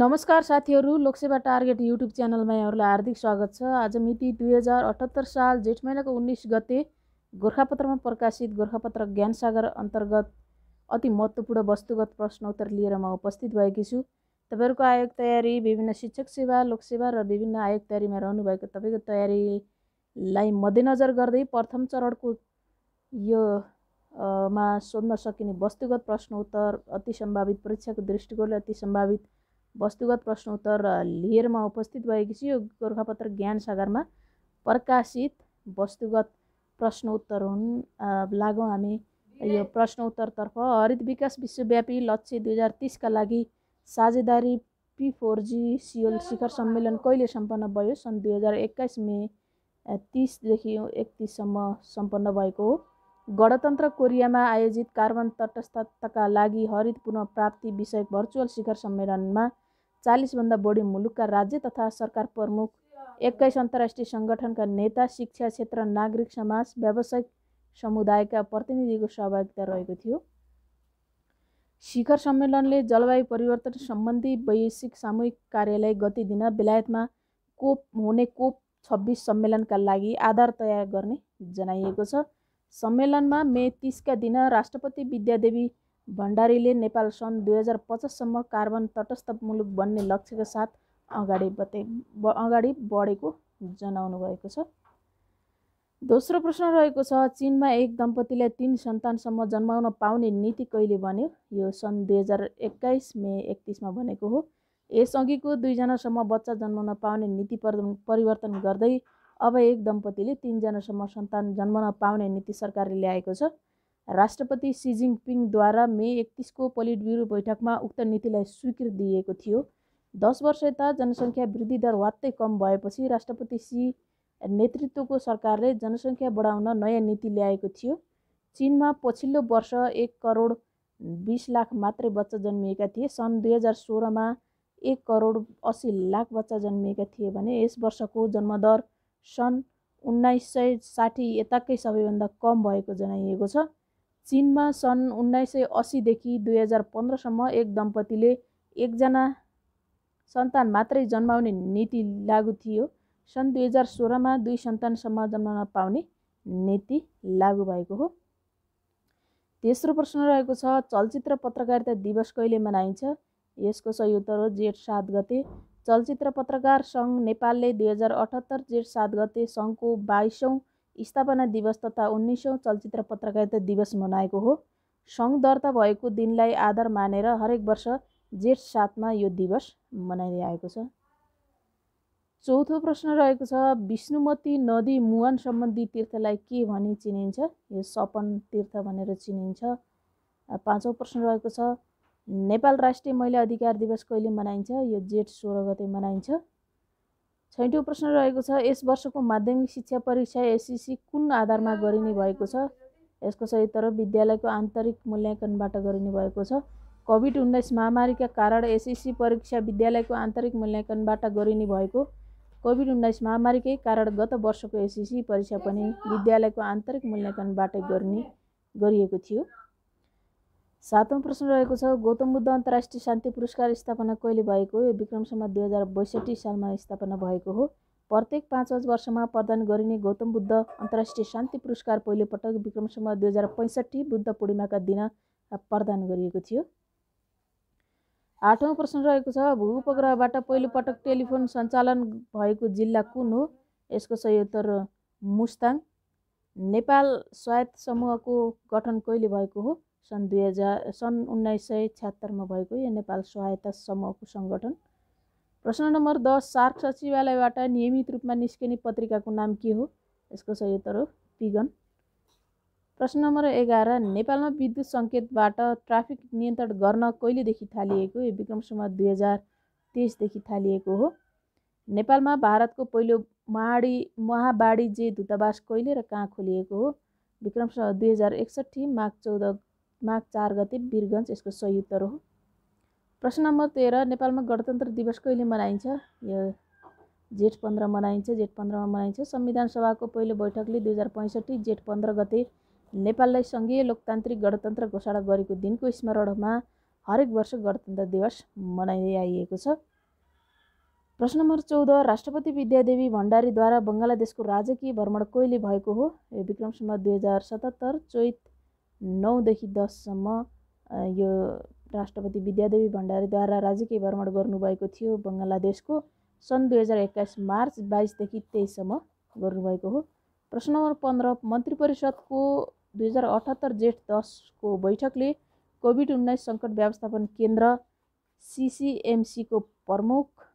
नमस्कार साथीहरू Lok Sewa target YouTube च्यानलमा यहाँहरूलाई हार्दिक स्वागत छ आज मिति दुई हजार अठहत्तर साल जेठ महिनाको उन्नाइस गते गोर्खापत्रमा प्रकाशित गोर्खापत्र ज्ञानसागर अन्तर्गत अति महत्त्वपूर्ण वस्तुगत प्रश्नोत्तर लिएर म उपस्थित भएकी छु तपाईँहरूको आयोग तयारी विभिन्न शिक्षक सेवा लोकसेवा र विभिन्न आयोग तयारीमा रहनुभएको तपाईँको तयारीलाई मध्यनजर गर्दै प्रथम चरणको यो मा सोध्न सकिने वस्तुगत प्रश्नोत्तर अति सम्भावित परीक्षाको दृष्टिकोणले अति सम्भावित वस्तुगत प्रश्नोत्तर लिएरमा उपस्थित छु यो गोर्खापत्र ज्ञान सागरमा प्रकाशित वस्तुगत प्रश्नोत्तर हुन् लागौँ हामी यो प्रश्नोत्तरतर्फ हरित विकास विश्वव्यापी लक्ष्य दुई हजार तिसका लागि साझेदारी पी फोर जी सियोल शिखर सम्मेलन कहिले सम्पन्न भयो सन् दुई हजार एक्काइस मे तिसदेखि एकतिससम्म सम्पन्न भएको हो गणतन्त्र कोरियामा आयोजित कार्बन तटस्थताका लागि हरित पुनः प्राप्ति विषयक भर्चुअल शिखर सम्मेलनमा चालिसभन्दा बढी मुलुकका राज्य तथा सरकार प्रमुख एक्काइस अन्तर्राष्ट्रिय सङ्गठनका नेता शिक्षा क्षेत्र नागरिक समाज व्यावसायिक समुदायका प्रतिनिधिको सहभागिता रहेको थियो शिखर सम्मेलनले जलवायु परिवर्तन सम्बन्धी वैश्विक सामूहिक कार्यलाई गति दिन बेलायतमा कोप हुने कोप छब्बिस सम्मेलनका लागि आधार तयार गर्ने जनाइएको छ सम्मेलनमा मे तिसका दिन राष्ट्रपति विद्यादेवी भण्डारीले नेपाल सन् दुई हजार पचाससम्म कार्बन तटस्थ मुलुक बन्ने लक्ष्यका साथ अगाडि बते अगाडि बढेको जनाउनु भएको छ दोस्रो प्रश्न रहेको छ चिनमा एक दम्पतिलाई तिन सन्तानसम्म जन्माउन पाउने नीति कहिले बन्यो यो सन् दुई हजार एक्काइस मे एकतिसमा बनेको हो यसअघिको दुईजनासम्म बच्चा जन्माउन पाउने नीति परिवर्तन गर्दै अब एक दम्पतिले तिनजनासम्म सन्तान जन्माउन पाउने नीति सरकारले ल्याएको छ राष्ट्रपति सी जिङपिङद्वारा मे एकतिसको पोलिट ब्युरो बैठकमा उक्त नीतिलाई स्वीकृति दिएको थियो दस वर्ष यता जनसङ्ख्या वृद्धि दर वात्तै कम भएपछि राष्ट्रपति सी नेतृत्वको सरकारले जनसङ्ख्या बढाउन नयाँ नीति ल्याएको थियो चिनमा पछिल्लो वर्ष एक करोड बिस लाख मात्रै बच्चा जन्मिएका थिए सन् दुई हजार सोह्रमा एक करोड असी लाख बच्चा जन्मिएका थिए भने यस वर्षको जन्मदर सन् उन्नाइस सय साठी यताकै सबैभन्दा कम भएको जनाइएको छ चिनमा सन् उन्नाइस सय असीदेखि दुई हजार पन्ध्रसम्म एक दम्पतिले एकजना सन्तान मात्रै जन्माउने नीति लागु थियो सन् दुई हजार सोह्रमा दुई सन्तानसम्म जन्माउन पाउने नीति लागु भएको हो तेस्रो प्रश्न रहेको छ चलचित्र पत्रकारिता दिवस कहिले मनाइन्छ यसको सही उत्तर हो जेठ सात गते चलचित्र पत्रकार सङ्घ नेपालले दुई हजार अठहत्तर जेठ सात गते सङ्घको बाइसौँ स्थापना दिवस तथा उन्नाइसौँ चलचित्र पत्रकारिता दिवस मनाएको हो सङ्घ दर्ता भएको दिनलाई आधार मानेर हरेक वर्ष जेठ सातमा यो दिवस मनाइँदै आएको छ चौथो प्रश्न रहेको छ विष्णुमती नदी मुहान सम्बन्धी तीर्थलाई के भनी चिनिन्छ यो सपन तीर्थ भनेर चिनिन्छ पाँचौँ प्रश्न रहेको छ नेपाल राष्ट्रिय महिला अधिकार दिवस कहिले मनाइन्छ यो जेठ सोह्र गते मनाइन्छ छैटौँ प्रश्न रहेको छ यस वर्षको माध्यमिक शिक्षा परीक्षा एसएससी कुन आधारमा गरिने भएको छ यसको सही तर विद्यालयको आन्तरिक मूल्याङ्कनबाट गरिने भएको छ कोभिड उन्नाइस महामारीका कारण एसएससी परीक्षा विद्यालयको आन्तरिक मूल्याङ्कनबाट गरिने भएको कोभिड उन्नाइस महामारीकै कारण गत वर्षको एसएससी परीक्षा पनि विद्यालयको आन्तरिक मूल्याङ्कनबाटै गर्ने गरिएको थियो सातौँ प्रश्न रहेको छ गौतम बुद्ध अन्तर्राष्ट्रिय शान्ति पुरस्कार स्थापना कहिले भएको यो विक्रमसम्म दुई हजार बैसठी सालमा स्थापना भएको हो प्रत्येक पाँच वर्षमा प्रदान गरिने गौतम बुद्ध अन्तर्राष्ट्रिय शान्ति पुरस्कार पहिलोपटक विक्रमसम्म दुई हजार पैँसठी बुद्ध पूर्णिमाका दिन प्रदान गरिएको थियो आठौँ प्रश्न रहेको छ भूपग्रहबाट पहिलोपटक टेलिफोन सञ्चालन भएको जिल्ला कुन हो यसको सही उत्तर मुस्ताङ नेपाल स्वायत्त समूहको गठन कहिले भएको हो सन् दुई हजार सन् उन्नाइस सय छ्यात्तरमा भएको यो नेपाल सहायता समूहको सङ्गठन प्रश्न नम्बर दस सार्क सचिवालयबाट नियमित रूपमा निस्किने पत्रिकाको नाम के हो यसको सही उत्तर हो पिगन प्रश्न नम्बर एघार नेपालमा विद्युत सङ्केतबाट ट्राफिक नियन्त्रण गर्न कहिलेदेखि थालिएको यो विक्रमसम्म दुई हजार तेइसदेखि थालिएको हो नेपालमा भारतको पहिलो महाडी महावाणिज्य दूतावास कहिले र कहाँ खोलिएको हो विक्रमसम्म दुई हजार एकसट्ठी माघ चौध माघ चार गते वीरगन्ज यसको उत्तर हो प्रश्न नम्बर तेह्र नेपालमा गणतन्त्र दिवस कहिले मनाइन्छ यो जेठ पन्ध्र मनाइन्छ जेठ पन्ध्रमा मनाइन्छ संविधान सभाको पहिलो बैठकले दुई हजार पैँसठी जेठ पन्ध्र गते नेपाललाई सङ्घीय लोकतान्त्रिक गणतन्त्र घोषणा गरेको दिनको स्मरणमा हरेक वर्ष गणतन्त्र दिवस मनाइआइएको छ प्रश्न नम्बर चौध राष्ट्रपति विद्यादेवी भण्डारीद्वारा बङ्गलादेशको राजकीय भ्रमण कहिले भएको हो यो विक्रमसम्म दुई हजार सतहत्तर चैत नौदेखि दससम्म यो राष्ट्रपति विद्यादेवी भण्डारीद्वारा राजकीय भ्रमण गर्नुभएको थियो बङ्गलादेशको सन् दुई हजार एक्काइस मार्च बाइसदेखि तेइससम्म गर्नुभएको हो प्रश्न नम्बर पन्ध्र मन्त्री परिषदको दुई हजार अठहत्तर जेठ दसको बैठकले कोभिड उन्नाइस सङ्कट व्यवस्थापन केन्द्र सिसिएमसीको प्रमुख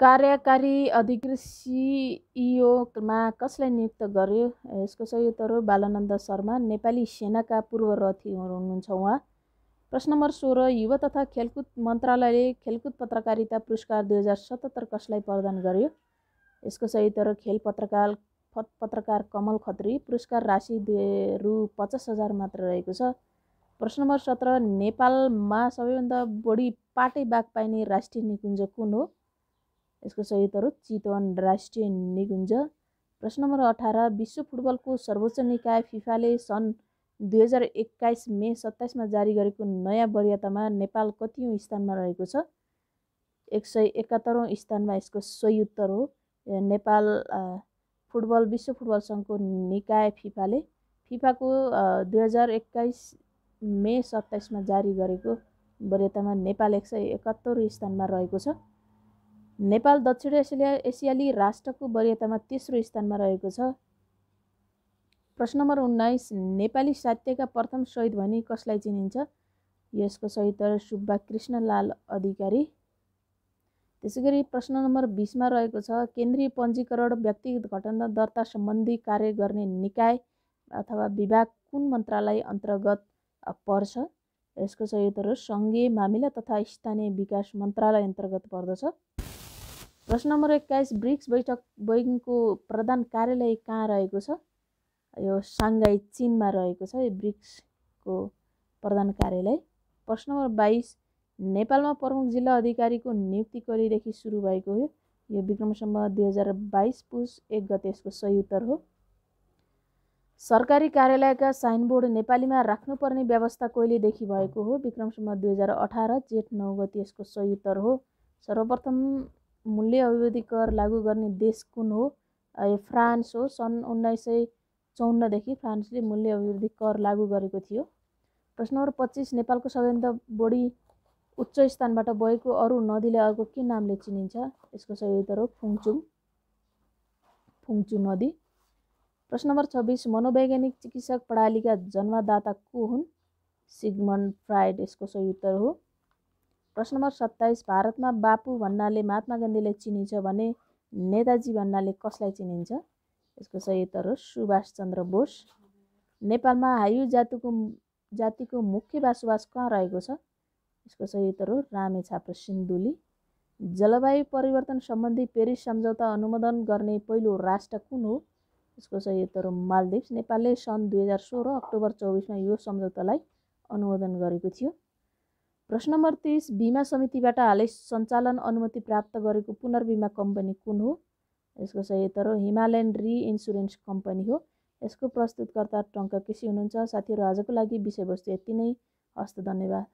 कार्यकारी अधिकृत सिइओमा कसलाई नियुक्त गर्यो यसको सही उत्तर हो बालानन्द शर्मा नेपाली सेनाका पूर्व रथी हुनुहुन्छ उहाँ प्रश्न नम्बर सोह्र युवा तथा खेलकुद मन्त्रालयले खेलकुद पत्रकारिता पुरस्कार दुई हजार सतहत्तर कसलाई प्रदान गर्यो यसको सही उत्तर खेल पत्रकार पत्रकार कमल खत्री पुरस्कार राशि रु पचास हजार मात्र रहेको छ प्रश्न नम्बर सत्र नेपालमा सबैभन्दा बढी पाटै बाघ पाइने राष्ट्रिय निकुञ्ज कुन हो यसको सही उत्तर चितवन राष्ट्रिय निकुञ्ज प्रश्न नम्बर अठार विश्व फुटबलको सर्वोच्च निकाय फिफाले सन् दुई हजार एक्काइस मे सत्ताइसमा जारी गरेको नयाँ वरियतामा नेपाल कति स्थानमा रहेको छ एक सय एकात्तरौँ स्थानमा यसको सही उत्तर हो नेपाल फुटबल विश्व फुटबल सङ्घको निकाय फिफाले फिफाको दुई हजार एक्काइस मे सत्ताइसमा जारी गरेको वरियतामा नेपाल एक सय एकात्तर स्थानमा रहेको छ नेपाल दक्षिण एसिया एसियाली राष्ट्रको वरियतामा तेस्रो स्थानमा रहेको छ प्रश्न नम्बर उन्नाइस नेपाली साहित्यका प्रथम शहीद भनी कसलाई चिनिन्छ यसको सहित सुब्बा कृष्णलाल अधिकारी त्यसै गरी प्रश्न नम्बर बिसमा रहेको छ केन्द्रीय पञ्जीकरण व्यक्तिगत घटना दर्ता सम्बन्धी कार्य गर्ने निकाय अथवा विभाग कुन मन्त्रालय अन्तर्गत पर्छ यसको सही सङ्घीय मामिला तथा स्थानीय विकास मन्त्रालय अन्तर्गत पर्दछ प्रश्न नम्बर एक्काइस ब्रिक्स बैठक बैङ्कको प्रधान कार्यालय कहाँ रहेको छ यो साङ्घाई चिनमा रहेको छ यो ब्रिक्सको प्रधान कार्यालय प्रश्न नम्बर बाइस नेपालमा प्रमुख जिल्ला अधिकारीको नियुक्ति कहिलेदेखि सुरु भएको हो यो विक्रमसम्म दुई हजार बाइस पुस एक गते यसको सही उत्तर हो सरकारी कार्यालयका साइनबोर्ड नेपालीमा राख्नुपर्ने व्यवस्था कहिलेदेखि भएको हो विक्रमसम्म दुई हजार अठार जेठ नौ गति यसको सही उत्तर हो सर्वप्रथम मूल्य अभिवृद्धि कर लागू गर्ने देश कुन हो फ्रान्स हो सन् उन्नाइस सय चौन्नदेखि फ्रान्सले मूल्य अभिवृद्धि कर लागू गरेको थियो प्रश्न नम्बर पच्चिस नेपालको सबैभन्दा बढी उच्च स्थानबाट भएको अरू नदीले अर्को के नामले चिनिन्छ यसको सही उत्तर हो फुङचुङ फुङचु नदी प्रश्न नम्बर छब्बिस मनोवैज्ञानिक चिकित्सक प्रणालीका जन्मदाता को हुन् सिगमन्ड फ्राइड यसको सही उत्तर हो प्रश्न नम्बर सत्ताइस भारतमा बापु भन्नाले महात्मा गान्धीलाई चिनिन्छ भने नेताजी भन्नाले कसलाई चिनिन्छ यसको सही उत्तर हो सुभाष चन्द्र बोस नेपालमा हायु जातिको जातिको मुख्य बासोबास कहाँ रहेको छ यसको सही उत्तर हो रामेछाप्रो सिन्धुली जलवायु परिवर्तन सम्बन्धी पेरिस सम्झौता अनुमोदन गर्ने पहिलो राष्ट्र कुन हो यसको सही उत्तर हो मालदिप्स नेपालले सन् दुई हजार सोह्र अक्टोबर चौबिसमा यो सम्झौतालाई अनुमोदन गरेको थियो प्रश्न नम्बर तिस बिमा समितिबाट हालै सञ्चालन अनुमति प्राप्त गरेको पुनर्बिमा कम्पनी कुन हो यसको सही उत्तर हो हिमालयन रिइन्सुरेन्स कम्पनी हो यसको प्रस्तुतकर्ता टङ्क केसी हुनुहुन्छ साथीहरू आजको लागि विषयवस्तु यति नै हस्त धन्यवाद